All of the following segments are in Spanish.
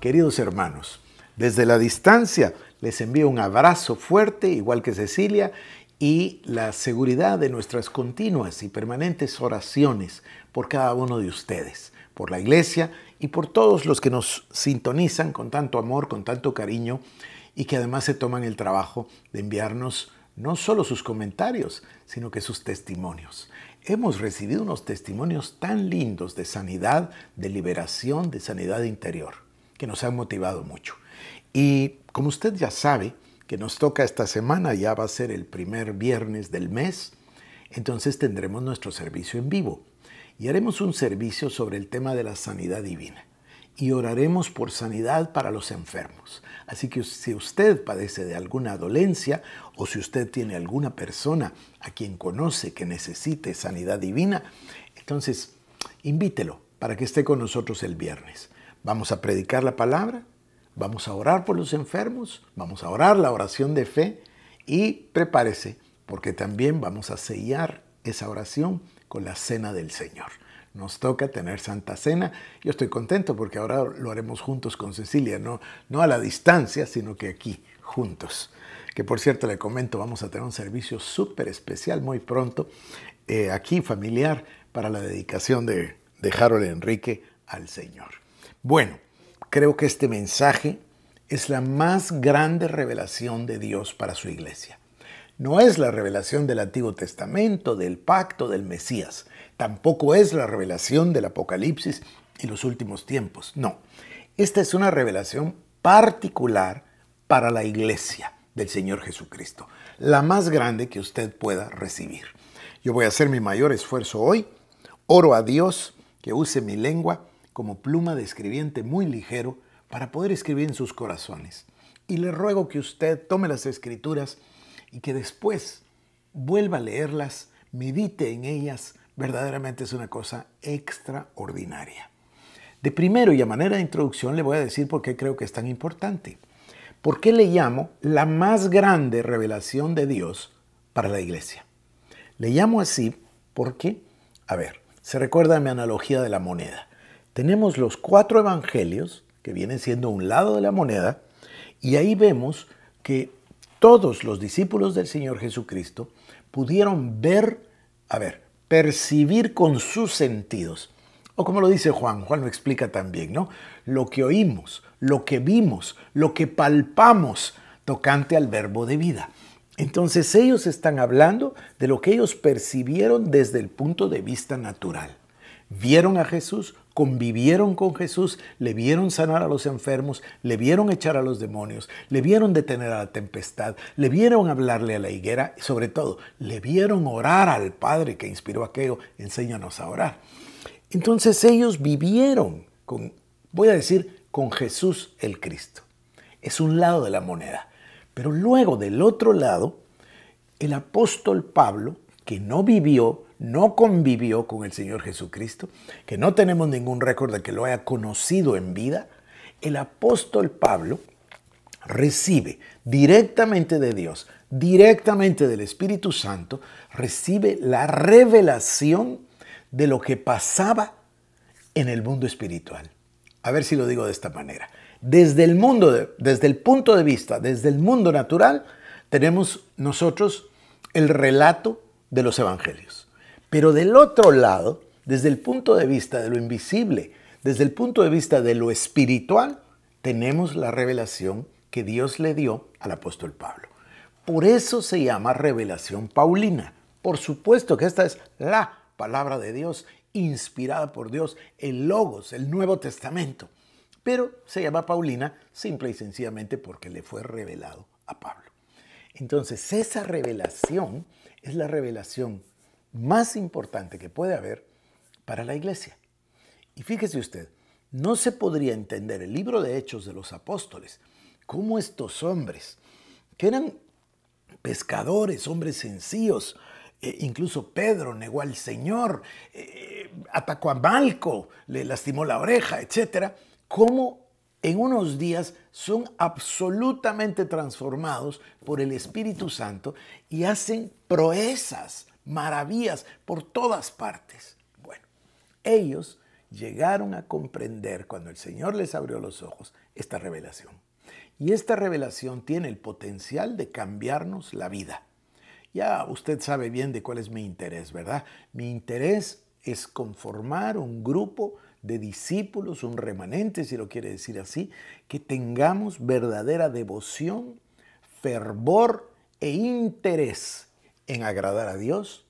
Queridos hermanos, desde la distancia les envío un abrazo fuerte, igual que Cecilia, y la seguridad de nuestras continuas y permanentes oraciones por cada uno de ustedes, por la iglesia y por todos los que nos sintonizan con tanto amor, con tanto cariño y que además se toman el trabajo de enviarnos no solo sus comentarios, sino que sus testimonios. Hemos recibido unos testimonios tan lindos de sanidad, de liberación, de sanidad interior que nos han motivado mucho. Y como usted ya sabe, que nos toca esta semana, ya va a ser el primer viernes del mes, entonces tendremos nuestro servicio en vivo y haremos un servicio sobre el tema de la sanidad divina y oraremos por sanidad para los enfermos. Así que si usted padece de alguna dolencia o si usted tiene alguna persona a quien conoce que necesite sanidad divina, entonces invítelo para que esté con nosotros el viernes. Vamos a predicar la palabra, vamos a orar por los enfermos, vamos a orar la oración de fe y prepárese porque también vamos a sellar esa oración con la cena del Señor. Nos toca tener Santa Cena. Yo estoy contento porque ahora lo haremos juntos con Cecilia, no, no a la distancia, sino que aquí, juntos. Que por cierto, le comento, vamos a tener un servicio súper especial muy pronto, eh, aquí familiar, para la dedicación de, de Harold Enrique al Señor. Bueno, creo que este mensaje es la más grande revelación de Dios para su iglesia. No es la revelación del Antiguo Testamento, del pacto, del Mesías. Tampoco es la revelación del Apocalipsis y los últimos tiempos. No, esta es una revelación particular para la iglesia del Señor Jesucristo, la más grande que usted pueda recibir. Yo voy a hacer mi mayor esfuerzo hoy. Oro a Dios que use mi lengua como pluma de escribiente muy ligero para poder escribir en sus corazones. Y le ruego que usted tome las escrituras y que después vuelva a leerlas, medite en ellas, verdaderamente es una cosa extraordinaria. De primero y a manera de introducción le voy a decir por qué creo que es tan importante. ¿Por qué le llamo la más grande revelación de Dios para la iglesia? Le llamo así porque, a ver, se recuerda mi analogía de la moneda tenemos los cuatro evangelios, que vienen siendo un lado de la moneda, y ahí vemos que todos los discípulos del Señor Jesucristo pudieron ver, a ver, percibir con sus sentidos. O como lo dice Juan, Juan lo explica también, ¿no? Lo que oímos, lo que vimos, lo que palpamos tocante al verbo de vida. Entonces ellos están hablando de lo que ellos percibieron desde el punto de vista natural vieron a Jesús, convivieron con Jesús, le vieron sanar a los enfermos, le vieron echar a los demonios, le vieron detener a la tempestad, le vieron hablarle a la higuera, y sobre todo, le vieron orar al Padre que inspiró aquello, enséñanos a orar. Entonces ellos vivieron con, voy a decir, con Jesús el Cristo. Es un lado de la moneda. Pero luego del otro lado, el apóstol Pablo, que no vivió, no convivió con el Señor Jesucristo, que no tenemos ningún récord de que lo haya conocido en vida, el apóstol Pablo recibe directamente de Dios, directamente del Espíritu Santo, recibe la revelación de lo que pasaba en el mundo espiritual. A ver si lo digo de esta manera. Desde el mundo, desde el punto de vista, desde el mundo natural, tenemos nosotros el relato de los evangelios. Pero del otro lado, desde el punto de vista de lo invisible, desde el punto de vista de lo espiritual, tenemos la revelación que Dios le dio al apóstol Pablo. Por eso se llama revelación paulina. Por supuesto que esta es la palabra de Dios, inspirada por Dios, el Logos, el Nuevo Testamento. Pero se llama Paulina simple y sencillamente porque le fue revelado a Pablo. Entonces, esa revelación es la revelación más importante que puede haber para la iglesia. Y fíjese usted, no se podría entender el libro de Hechos de los Apóstoles, cómo estos hombres, que eran pescadores, hombres sencillos, eh, incluso Pedro negó al Señor, eh, atacó a Malco, le lastimó la oreja, etc., cómo en unos días son absolutamente transformados por el Espíritu Santo y hacen proezas maravillas por todas partes. Bueno, ellos llegaron a comprender cuando el Señor les abrió los ojos esta revelación. Y esta revelación tiene el potencial de cambiarnos la vida. Ya usted sabe bien de cuál es mi interés, ¿verdad? Mi interés es conformar un grupo de discípulos, un remanente, si lo quiere decir así, que tengamos verdadera devoción, fervor e interés en agradar a Dios,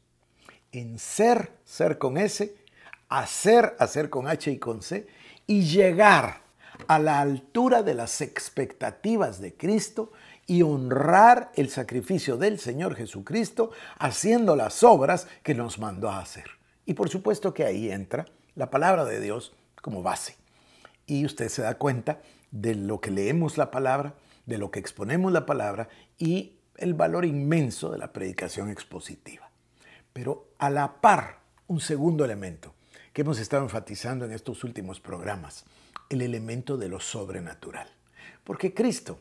en ser, ser con S, hacer, hacer con H y con C, y llegar a la altura de las expectativas de Cristo y honrar el sacrificio del Señor Jesucristo haciendo las obras que nos mandó a hacer. Y por supuesto que ahí entra la palabra de Dios como base. Y usted se da cuenta de lo que leemos la palabra, de lo que exponemos la palabra y el valor inmenso de la predicación expositiva. Pero a la par, un segundo elemento que hemos estado enfatizando en estos últimos programas, el elemento de lo sobrenatural. Porque Cristo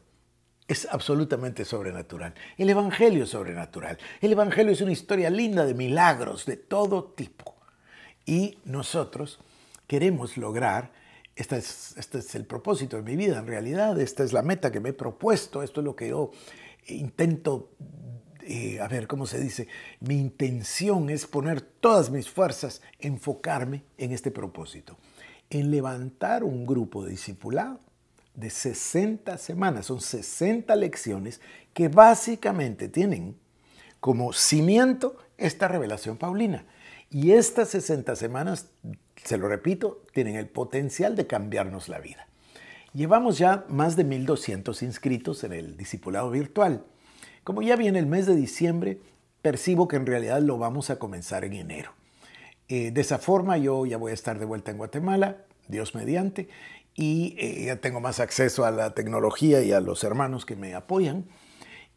es absolutamente sobrenatural. El Evangelio es sobrenatural. El Evangelio es una historia linda de milagros de todo tipo. Y nosotros queremos lograr, este es, este es el propósito de mi vida en realidad, esta es la meta que me he propuesto, esto es lo que yo intento, eh, a ver, ¿cómo se dice? Mi intención es poner todas mis fuerzas, enfocarme en este propósito, en levantar un grupo de discipulado de 60 semanas, son 60 lecciones que básicamente tienen como cimiento esta revelación paulina. Y estas 60 semanas, se lo repito, tienen el potencial de cambiarnos la vida. Llevamos ya más de 1.200 inscritos en el discipulado virtual. Como ya viene el mes de diciembre, percibo que en realidad lo vamos a comenzar en enero. Eh, de esa forma yo ya voy a estar de vuelta en Guatemala, Dios mediante, y eh, ya tengo más acceso a la tecnología y a los hermanos que me apoyan,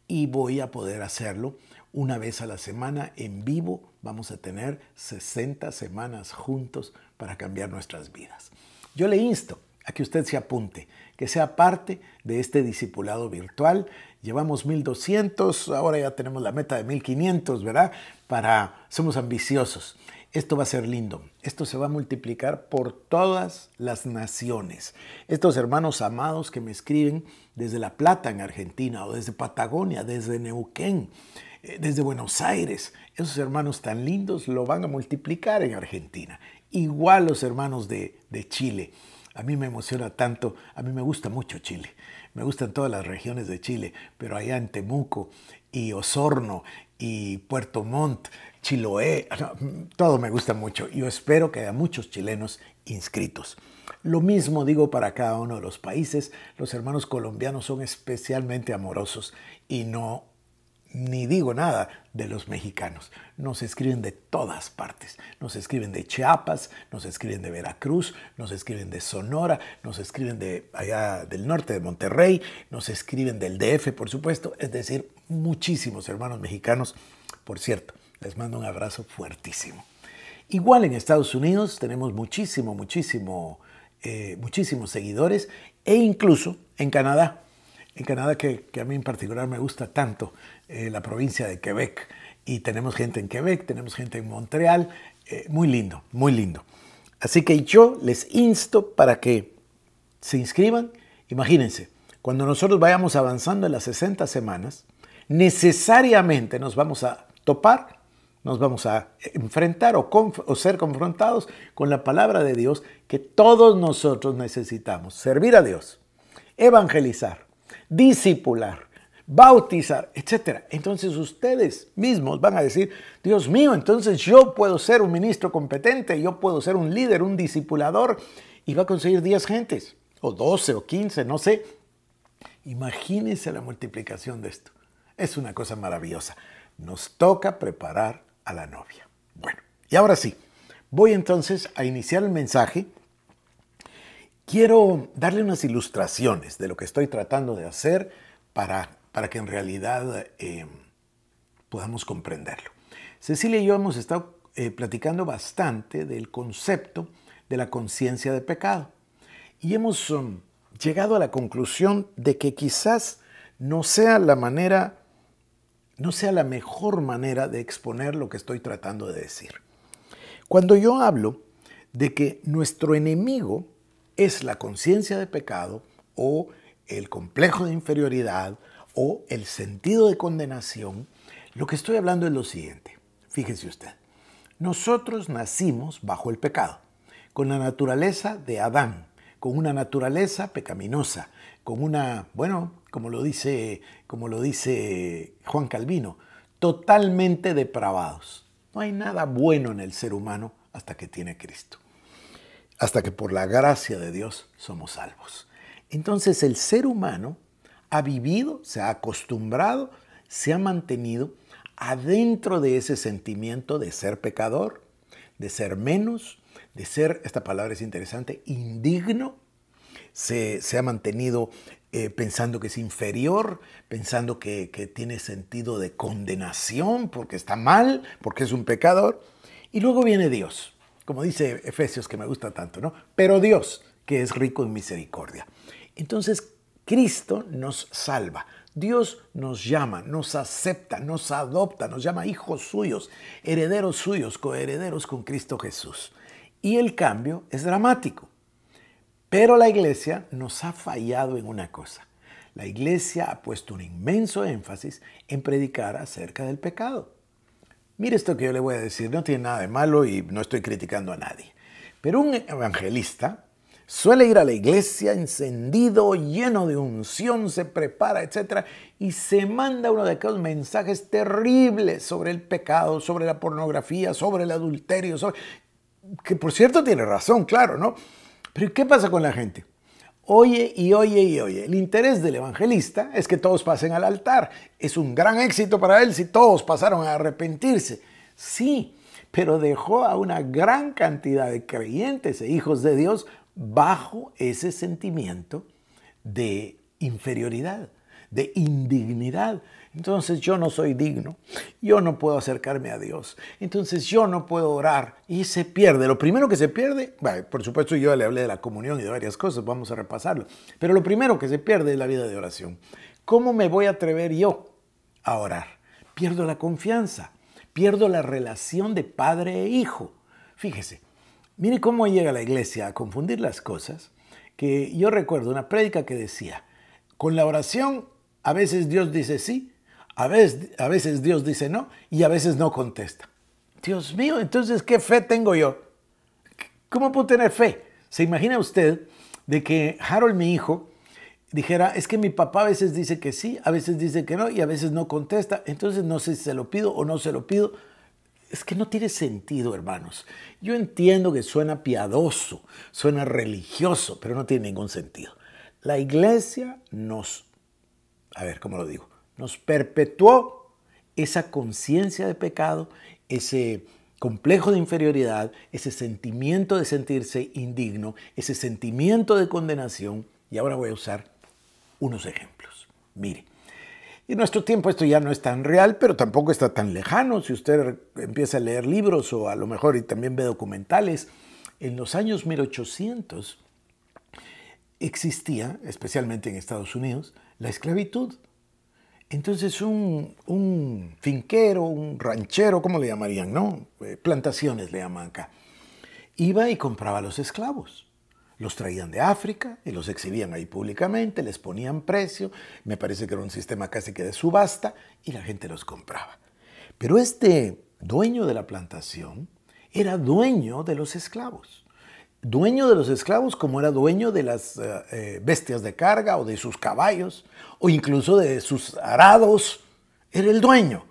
y voy a poder hacerlo una vez a la semana en vivo. Vamos a tener 60 semanas juntos para cambiar nuestras vidas. Yo le insto a que usted se apunte, que sea parte de este discipulado virtual. Llevamos 1200, ahora ya tenemos la meta de 1500, ¿verdad? Para somos ambiciosos. Esto va a ser lindo. Esto se va a multiplicar por todas las naciones. Estos hermanos amados que me escriben desde La Plata en Argentina o desde Patagonia, desde Neuquén, eh, desde Buenos Aires, esos hermanos tan lindos lo van a multiplicar en Argentina. Igual los hermanos de Chile. A mí me emociona tanto, a mí me gusta mucho Chile, me gustan todas las regiones de Chile, pero allá en Temuco y Osorno y Puerto Montt, Chiloé, todo me gusta mucho. Yo espero que haya muchos chilenos inscritos. Lo mismo digo para cada uno de los países. Los hermanos colombianos son especialmente amorosos y no ni digo nada de los mexicanos. Nos escriben de todas partes. Nos escriben de Chiapas, nos escriben de Veracruz, nos escriben de Sonora, nos escriben de allá del norte de Monterrey, nos escriben del DF, por supuesto. Es decir, muchísimos hermanos mexicanos. Por cierto, les mando un abrazo fuertísimo. Igual en Estados Unidos tenemos muchísimo, muchísimo, eh, muchísimos seguidores e incluso en Canadá. En Canadá, que, que a mí en particular me gusta tanto eh, la provincia de Quebec. Y tenemos gente en Quebec, tenemos gente en Montreal. Eh, muy lindo, muy lindo. Así que yo les insto para que se inscriban. Imagínense, cuando nosotros vayamos avanzando en las 60 semanas, necesariamente nos vamos a topar, nos vamos a enfrentar o, o, ser confrontados con la palabra de Dios que todos nosotros necesitamos. Servir a Dios, evangelizar, discipular, bautizar, etc. Entonces ustedes mismos van a decir, Dios mío, entonces yo puedo ser un ministro competente, yo puedo ser un líder, un discipulador, y va a conseguir 10 gentes, o 12, o 15, no sé. Imagínense la multiplicación de esto. Es una cosa maravillosa. Nos toca preparar a la novia. Bueno, y ahora sí, voy entonces a iniciar el mensaje. Quiero darle unas ilustraciones de lo que estoy tratando de hacer para para que en realidad eh, podamos comprenderlo. Cecilia y yo hemos estado eh, platicando bastante del concepto de la conciencia de pecado y hemos um, llegado a la conclusión de que quizás no sea la manera, no sea la mejor manera de exponer lo que estoy tratando de decir. Cuando yo hablo de que nuestro enemigo es la conciencia de pecado o el complejo de inferioridad o el sentido de condenación, lo que estoy hablando es lo siguiente. Fíjese usted, nosotros nacimos bajo el pecado, con la naturaleza de Adán, con una naturaleza pecaminosa, con una, bueno, como lo dice, como lo dice Juan Calvino, totalmente depravados. No hay nada bueno en el ser humano hasta que tiene Cristo, hasta que por la gracia de Dios somos salvos. Entonces el ser humano ha vivido, se ha acostumbrado, se ha mantenido adentro de ese sentimiento de ser pecador, de ser menos, de ser, esta palabra es interesante, indigno. Se, ha mantenido eh, pensando que es inferior, pensando que, tiene sentido de condenación porque está mal, porque es un pecador. Y luego viene Dios, como dice Efesios que me gusta tanto, ¿no? Pero Dios, que es rico en misericordia. Entonces, Cristo nos salva. Dios nos llama, nos acepta, nos adopta, nos llama hijos suyos, herederos suyos, coherederos con Cristo Jesús. Y el cambio es dramático. Pero la iglesia nos ha fallado en una cosa. La iglesia ha puesto un inmenso énfasis en predicar acerca del pecado. Mire esto que yo le voy a decir, no tiene nada de malo y no estoy criticando a nadie. Pero un evangelista, Suele ir a la iglesia encendido, lleno de unción, se prepara, etc. Y se manda uno de aquellos mensajes terribles sobre el pecado, sobre la pornografía, sobre el adulterio, que por cierto tiene razón, claro, ¿no? Pero ¿qué pasa con la gente? Oye y oye y oye. El interés del evangelista es que todos pasen al altar. Es un gran éxito para él si todos pasaron a arrepentirse. Sí, pero dejó a una gran cantidad de creyentes e hijos de Dios bajo ese sentimiento de inferioridad, de indignidad. Entonces yo no soy digno, yo no puedo acercarme a Dios, entonces yo no puedo orar y se pierde. Lo primero que se pierde, por supuesto yo le hablé de la comunión y de varias cosas, vamos a repasarlo, pero lo primero que se pierde es la vida de oración. ¿Cómo me voy a atrever yo a orar? Pierdo la confianza, pierdo la relación de padre e hijo. Fíjese, Mire cómo llega la iglesia a confundir las cosas, que yo recuerdo una prédica que decía, con la oración a veces Dios dice sí, a veces, a veces Dios dice no y a veces no contesta. Dios mío, entonces, ¿qué fe tengo yo? ¿Cómo puedo tener fe? ¿Se imagina usted de que Harold, mi hijo, dijera, es que mi papá a veces dice que sí, a veces dice que no y a veces no contesta, entonces no sé si se lo pido o no se lo pido, es que no tiene sentido, hermanos. Yo entiendo que suena piadoso, suena religioso, pero no tiene ningún sentido. La iglesia nos, a ver, ¿cómo lo digo? Nos perpetuó esa conciencia de pecado, ese complejo de inferioridad, ese sentimiento de sentirse indigno, ese sentimiento de condenación. Y ahora voy a usar unos ejemplos. Mire, en nuestro tiempo esto ya no es tan real, pero tampoco está tan lejano. Si usted empieza a leer libros o a lo mejor y también ve documentales, en los años 1800 existía, especialmente en Estados Unidos, la esclavitud. Entonces un, finquero, un ranchero, ¿cómo le llamarían? No? Eh, plantaciones le llaman acá. Iba y compraba a los esclavos. Los traían de África y los exhibían ahí públicamente, les ponían precio, me parece que era un sistema casi que de subasta y la gente los compraba. Pero este dueño de la plantación era dueño de los esclavos. Dueño de los esclavos como era dueño de las eh, eh, bestias de carga o de sus caballos o incluso de sus arados. Era el dueño.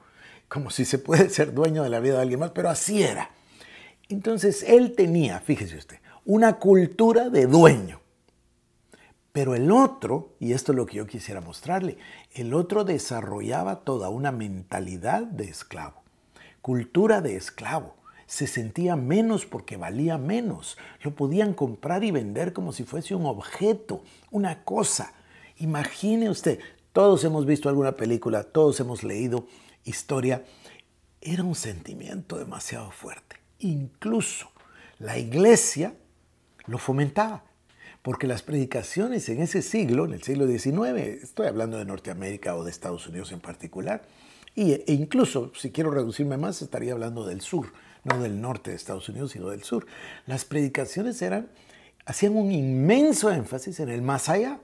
Como si se puede ser dueño de la vida de alguien más, pero así era. Entonces él tenía, fíjese usted, una cultura de dueño. Pero el otro, y esto es lo que yo quisiera mostrarle, el otro desarrollaba toda una mentalidad de esclavo, cultura de esclavo. Se sentía menos porque valía menos. Lo podían comprar y vender como si fuese un objeto, una cosa. Imagine usted, todos hemos visto alguna película, todos hemos leído historia. Era un sentimiento demasiado fuerte. Incluso la iglesia lo fomentaba. Porque las predicaciones en ese siglo, en el siglo XIX, estoy hablando de Norteamérica o de Estados Unidos en particular, e incluso, si quiero reducirme más, estaría hablando del sur, no del norte de Estados Unidos, sino del sur. Las predicaciones eran, hacían un inmenso énfasis en el más allá.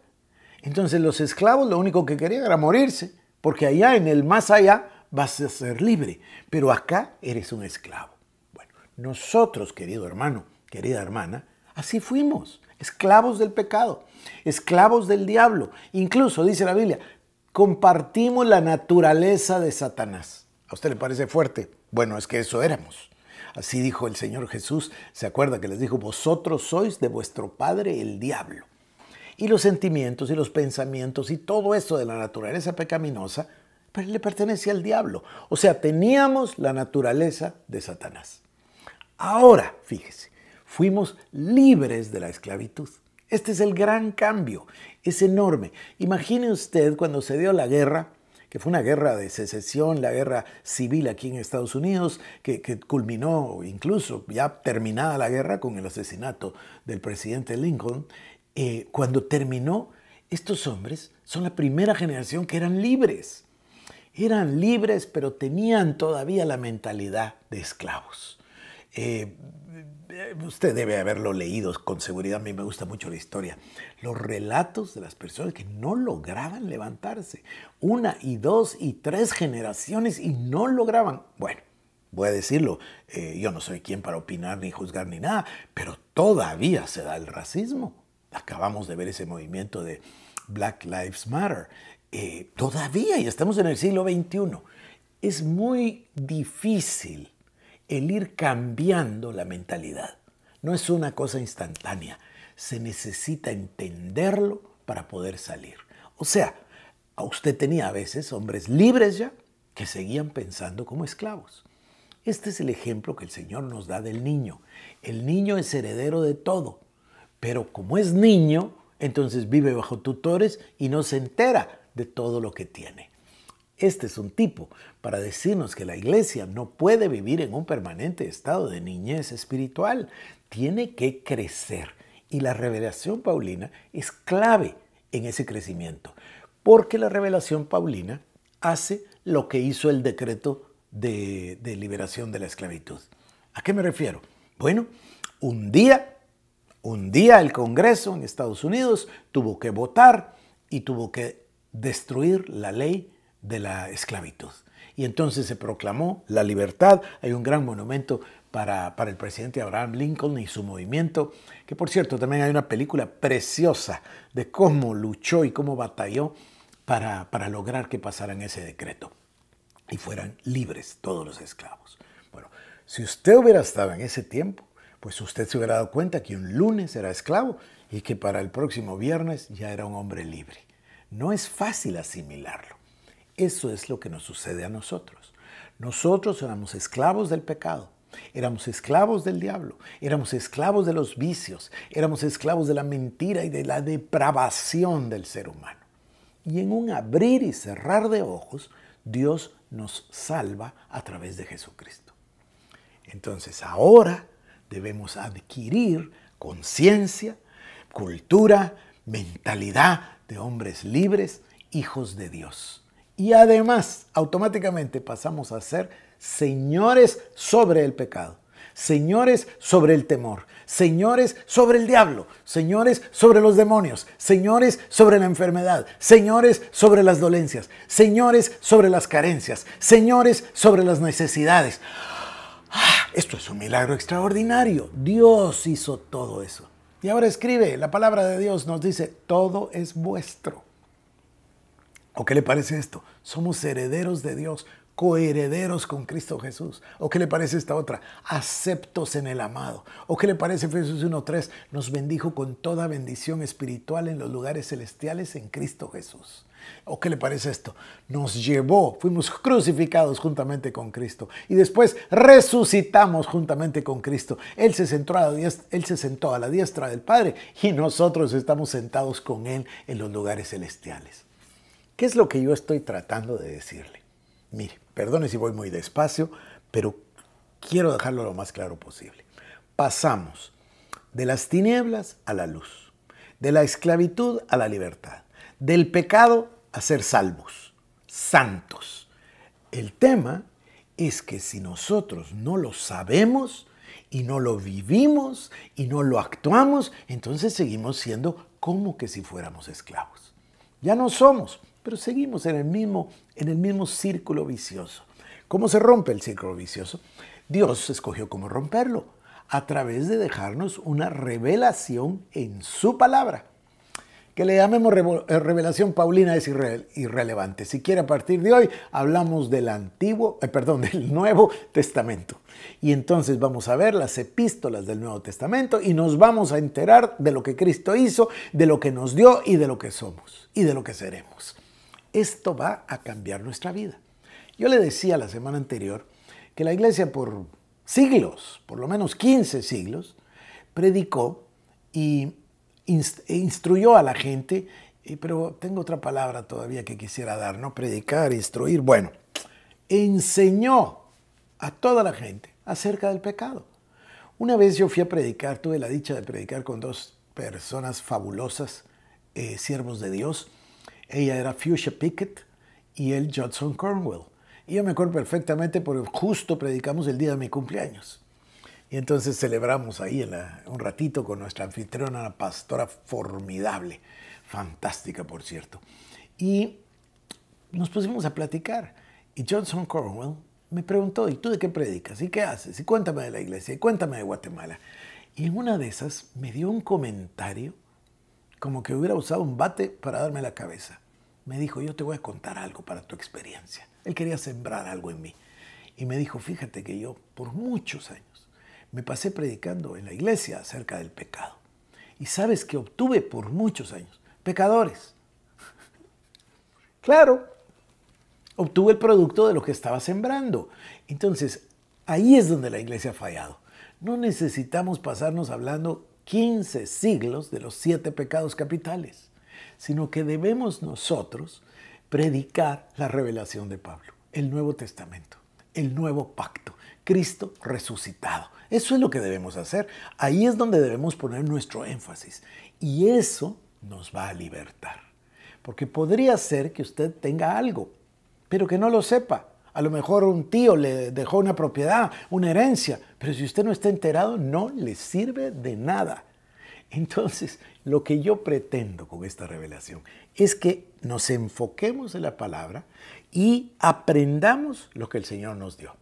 Entonces los esclavos lo único que querían era morirse, porque allá en el más allá vas a ser libre, pero acá eres un esclavo. Bueno, nosotros, querido hermano, querida hermana, Así fuimos, esclavos del pecado, esclavos del diablo. Incluso, dice la Biblia, compartimos la naturaleza de Satanás. ¿A usted le parece fuerte? Bueno, es que eso éramos. Así dijo el Señor Jesús, ¿se acuerda que les dijo, vosotros sois de vuestro Padre el diablo? Y los sentimientos y los pensamientos y todo eso de la naturaleza pecaminosa pero le pertenecía al diablo. O sea, teníamos la naturaleza de Satanás. Ahora, fíjese, fuimos libres de la esclavitud. Este es el gran cambio, es enorme. Imagine usted cuando se dio la guerra, que fue una guerra de secesión, la guerra civil aquí en Estados Unidos, que, culminó incluso ya terminada la guerra con el asesinato del presidente Lincoln, eh, cuando terminó, estos hombres son la primera generación que eran libres. Eran libres, pero tenían todavía la mentalidad de esclavos. Eh, eh, usted debe haberlo leído con seguridad, a mí me gusta mucho la historia, los relatos de las personas que no lograban levantarse, una y dos y tres generaciones y no lograban. Bueno, voy a decirlo, eh, yo no soy quien para opinar ni juzgar ni nada, pero todavía se da el racismo. Acabamos de ver ese movimiento de Black Lives Matter. todavía, y estamos en el siglo XXI, es muy difícil el ir cambiando la mentalidad. No es una cosa instantánea, se necesita entenderlo para poder salir. O sea, a usted tenía a veces hombres libres ya que seguían pensando como esclavos. Este es el ejemplo que el Señor nos da del niño. El niño es heredero de todo, pero como es niño, entonces vive bajo tutores y no se entera de todo lo que tiene. Este es un tipo para decirnos que la iglesia no puede vivir en un permanente estado de niñez espiritual, tiene que crecer. Y la revelación paulina es clave en ese crecimiento, porque la revelación paulina hace lo que hizo el decreto de, liberación de la esclavitud. ¿A qué me refiero? Bueno, un día, un día el Congreso en Estados Unidos tuvo que votar y tuvo que destruir la ley de la esclavitud. Y entonces se proclamó la libertad. Hay un gran monumento para, el presidente Abraham Lincoln y su movimiento, que por cierto también hay una película preciosa de cómo luchó y cómo batalló para, para lograr que pasaran ese decreto y fueran libres todos los esclavos. Bueno, si usted hubiera estado en ese tiempo, pues usted se hubiera dado cuenta que un lunes era esclavo y que para el próximo viernes ya era un hombre libre. No es fácil asimilarlo. Eso es lo que nos sucede a nosotros. Nosotros éramos esclavos del pecado, éramos esclavos del diablo, éramos esclavos de los vicios, éramos esclavos de la mentira y de la depravación del ser humano. Y en un abrir y cerrar de ojos, Dios nos salva a través de Jesucristo. Entonces ahora debemos adquirir conciencia, cultura, mentalidad de hombres libres, hijos de Dios y además automáticamente pasamos a ser señores sobre el pecado, señores sobre el temor, señores sobre el diablo, señores sobre los demonios, señores sobre la enfermedad, señores sobre las dolencias, señores sobre las carencias, señores sobre las necesidades. Ah, esto es un milagro extraordinario. Dios hizo todo eso. Y ahora escribe, la palabra de Dios nos dice, todo es vuestro. ¿O qué le parece esto? Somos herederos de Dios, coherederos con Cristo Jesús. ¿O qué le parece esta otra? Aceptos en el amado. ¿O qué le parece Efesios 1.3? Nos bendijo con toda bendición espiritual en los lugares celestiales en Cristo Jesús. ¿O qué le parece esto? Nos llevó, fuimos crucificados juntamente con Cristo y después resucitamos juntamente con Cristo. Él se, sentó a la diestra, él se sentó a la diestra del Padre y nosotros estamos sentados con Él en los lugares celestiales. ¿Qué es lo que yo estoy tratando de decirle? Mire, perdone si voy muy despacio, pero quiero dejarlo lo más claro posible. Pasamos de las tinieblas a la luz, de la esclavitud a la libertad, del pecado a ser salvos, santos. El tema es que si nosotros no lo sabemos y no lo vivimos y no lo actuamos, entonces seguimos siendo como que si fuéramos esclavos. Ya no somos, pero seguimos en el mismo, en el mismo círculo vicioso. ¿Cómo se rompe el círculo vicioso? Dios escogió cómo romperlo a través de dejarnos una revelación en su palabra. Que le llamemos eh, revelación paulina es irrelevante. irrelevante. quiere, a partir de hoy hablamos del antiguo, eh, perdón, del Nuevo Testamento. Y entonces vamos a ver las epístolas del Nuevo Testamento y nos vamos a enterar de lo que Cristo hizo, de lo que nos dio y de lo que somos y de lo que seremos esto va a cambiar nuestra vida. Yo le decía la semana anterior que la iglesia por siglos, por lo menos 15 siglos, predicó y e instruyó a la gente, pero tengo otra palabra todavía que quisiera dar, ¿no? Predicar, instruir, bueno, enseñó a toda la gente acerca del pecado. Una vez yo fui a predicar, tuve la dicha de predicar con dos personas fabulosas, eh, siervos de Dios, ella era Fuchsia Pickett y él Johnson Cornwell. Y yo me acuerdo perfectamente porque justo predicamos el día de mi cumpleaños. Y entonces celebramos ahí en un ratito con nuestra anfitriona, la pastora formidable, fantástica por cierto. Y nos pusimos a platicar. Y Johnson Cornwell me preguntó, ¿y tú de qué predicas? ¿Y qué haces? Y cuéntame de la iglesia, y cuéntame de Guatemala. Y en una de esas me dio un comentario como que hubiera usado un bate para darme la cabeza. Me dijo, yo te voy a contar algo para tu experiencia. Él quería sembrar algo en mí. Y me dijo, fíjate que yo por muchos años me pasé predicando en la iglesia acerca del pecado. Y sabes que obtuve por muchos años pecadores. claro, obtuve el producto de lo que estaba sembrando. Entonces, ahí es donde la iglesia ha fallado. No necesitamos pasarnos hablando 15 siglos de los siete pecados capitales, sino que debemos nosotros predicar la revelación de Pablo, el Nuevo Testamento, el nuevo pacto, Cristo resucitado. Eso es lo que debemos hacer. Ahí es donde debemos poner nuestro énfasis. Y eso nos va a libertar. Porque podría ser que usted tenga algo, pero que no lo sepa a lo mejor un tío le dejó una propiedad, una herencia, pero si usted no está enterado, no le sirve de nada. Entonces, lo que yo pretendo con esta revelación es que nos enfoquemos en la palabra y aprendamos lo que el Señor nos dio.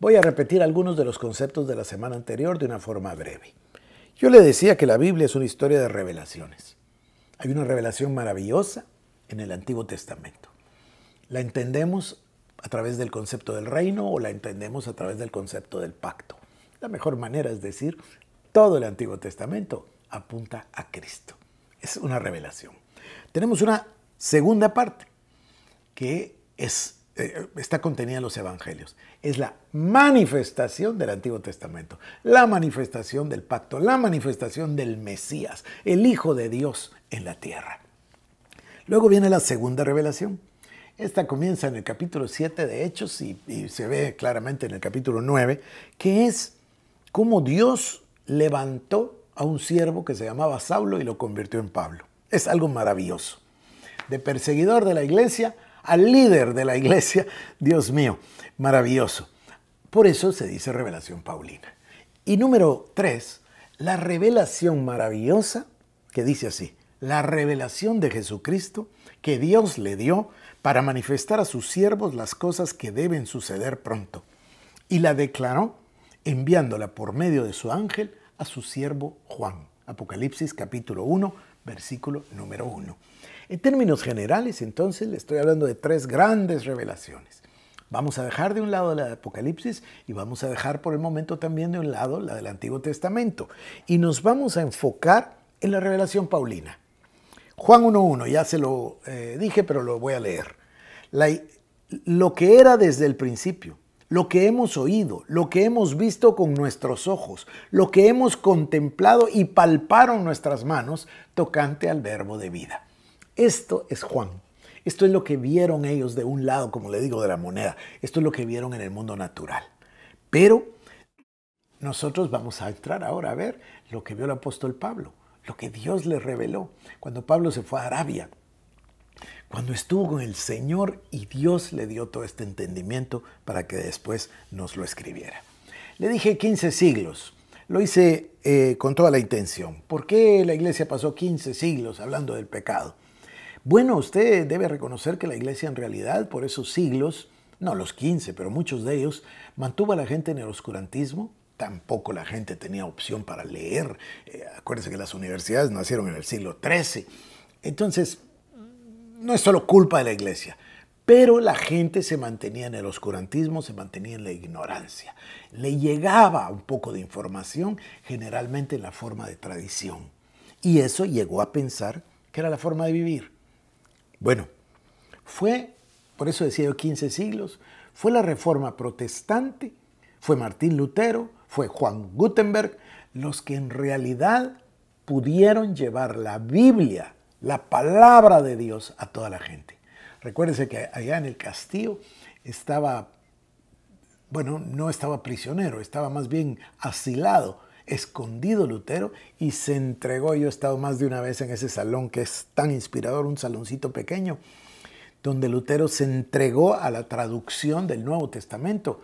Voy a repetir algunos de los conceptos de la semana anterior de una forma breve. Yo le decía que la Biblia es una historia de revelaciones. Hay una revelación maravillosa en el Antiguo Testamento. La entendemos a través del concepto del reino o la entendemos a través del concepto del pacto. La mejor manera es decir, todo el Antiguo Testamento apunta a Cristo. Es una revelación. Tenemos una segunda parte que es, eh, está contenida en los Evangelios. Es la manifestación del Antiguo Testamento, la manifestación del pacto, la manifestación del Mesías, el Hijo de Dios en la tierra. Luego viene la segunda revelación, esta comienza en el capítulo 7 de Hechos y, se ve claramente en el capítulo 9, que es cómo Dios levantó a un siervo que se llamaba Saulo y lo convirtió en Pablo. Es algo maravilloso. De perseguidor de la iglesia al líder de la iglesia, Dios mío, maravilloso. Por eso se dice revelación paulina. Y número 3, la revelación maravillosa que dice así, la revelación de Jesucristo que Dios le dio para manifestar a sus siervos las cosas que deben suceder pronto. Y la declaró enviándola por medio de su ángel a su siervo Juan. Apocalipsis capítulo 1, versículo número 1. En términos generales, entonces, le estoy hablando de tres grandes revelaciones. Vamos a dejar de un lado la de Apocalipsis y vamos a dejar por el momento también de un lado la del Antiguo Testamento. Y nos vamos a enfocar en la revelación paulina. Juan 1.1, ya se lo eh, dije, pero lo voy a leer. lo que era desde el principio, lo que hemos oído, lo que hemos visto con nuestros ojos, lo que hemos contemplado y palparon nuestras manos tocante al verbo de vida. Esto es Juan. Esto es lo que vieron ellos de un lado, como le digo, de la moneda. Esto es lo que vieron en el mundo natural. Pero nosotros vamos a entrar ahora a ver lo que vio el apóstol Pablo lo que Dios le reveló cuando Pablo se fue a Arabia. Cuando estuvo con el Señor y Dios le dio todo este entendimiento para que después nos lo escribiera. Le dije 15 siglos. Lo hice eh, con toda la intención. ¿Por qué la iglesia pasó 15 siglos hablando del pecado? Bueno, usted debe reconocer que la iglesia en realidad por esos siglos, no los 15, pero muchos de ellos, mantuvo a la gente en el oscurantismo, tampoco la gente tenía opción para leer. Eh, acuérdense que las universidades nacieron en el siglo XIII. Entonces, no es solo culpa de la iglesia, pero la gente se mantenía en el oscurantismo, se mantenía en la ignorancia. Le llegaba un poco de información, generalmente en la forma de tradición. Y eso llegó a pensar que era la forma de vivir. Bueno, fue, por eso decía yo 15 siglos, fue la reforma protestante, fue Martín Lutero, fue Juan Gutenberg, los que en realidad pudieron llevar la Biblia, la palabra de Dios a toda la gente. Recuérdense que allá en el castillo estaba, bueno, no estaba prisionero, estaba más bien asilado, escondido Lutero y se entregó. Yo he estado más de una vez en ese salón que es tan inspirador, un saloncito pequeño, donde Lutero se entregó a la traducción del Nuevo Testamento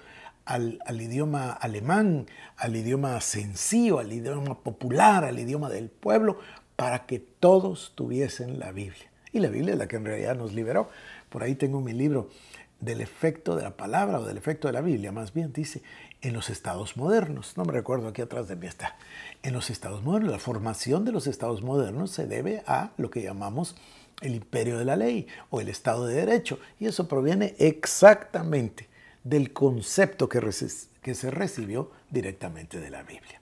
al, idioma alemán, al idioma sencillo, al idioma popular, al idioma del pueblo, para que todos tuviesen la Biblia. Y la Biblia es la que en realidad nos liberó. Por ahí tengo mi libro del efecto de la palabra o del efecto de la Biblia, más bien dice, en los estados modernos. No me recuerdo, aquí atrás de mí está. En los estados modernos, la formación de los estados modernos se debe a lo que llamamos el imperio de la ley o el estado de derecho. Y eso proviene exactamente del concepto que, se recibió directamente de la Biblia.